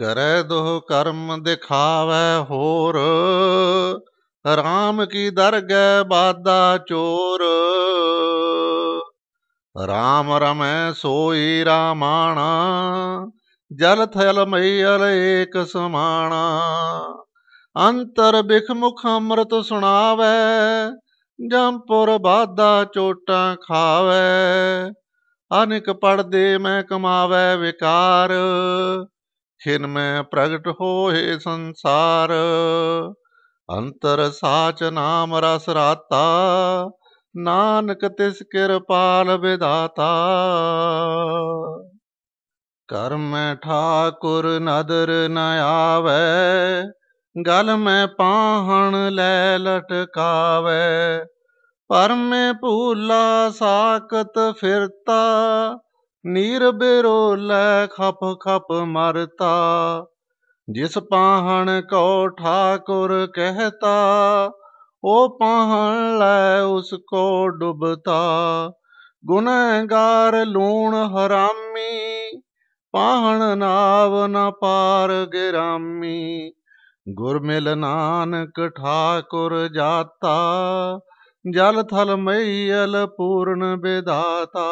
ਕਰੈ ਦੋ ਕਰਮ ਦਿਖਾਵੇ ਹੋਰ ਰਾਮ ਕੀ ਦਰਗਹਿ ਬਾਦਾ ਚੋਰ ਰਾਮ ਰਮੈ ਸੋਈ ਰਾਮਾਣਾ ਜਲ ਥਲ ਮਈਲ ਏਕ ਸਮਾਣਾ ਅੰਤਰ ਬਿਖਮੁਖ ਅੰਮ੍ਰਿਤ ਸੁਣਾਵੇ ਜੰਪੁਰ ਬਾਦਾ ਚੋਟਾਂ ਖਾਵੇ ਅਨਿਕ ਪੜਦੇ ਮੈਂ ਕਮਾਵੇ ਵਿਕਾਰ ਖਿਨ ਮੈਂ ਪ੍ਰਗਟ ਹੋਏ ਸੰਸਾਰ ਅੰਤਰ ਸਾਚ ਨਾਮ ਰਸ ਰਾਤਾ ਨਾਨਕ ਤਿਸ ਕਿਰਪਾਲ ਵਿਦਾਤਾ ਕਰਮ ਠਾਕੁਰ ਨਦਰ ਨ ਆਵੇ ਗਲ ਮੈਂ ਪਾਹਣ ਲੈ ਲਟਕਾਵੇ ਪਰਮੇ ਭੂਲਾ ਸਾਖਤ ਫਿਰਤਾ ਨੀਰ ਬਿਰੋਲੇ ਖਪ ਖਪ ਮਰਤਾ ਜਿਸ ਪਾਹਣ ਕੋ ਠਾਕੁਰ ਕਹਤਾ ਉਹ ਪਾਹਣ ਲੈ ਉਸ ਕੋ ਡੁਬਤਾ ਗੁਨਾਹਗਾਰ ਲੂਣ ਹਰਾਮੀ ਪਾਹਣ ਨਾਵ ਨ ਪਾਰ ਗਿਰਾਮੀ ਗੁਰ ਮਿਲ ਨਾਨਕ ਠਾਕੁਰ ਜਾਤਾ ਜਲ ਥਲ ਅਲ ਪੂਰਨ ਬਿਦਾਤਾ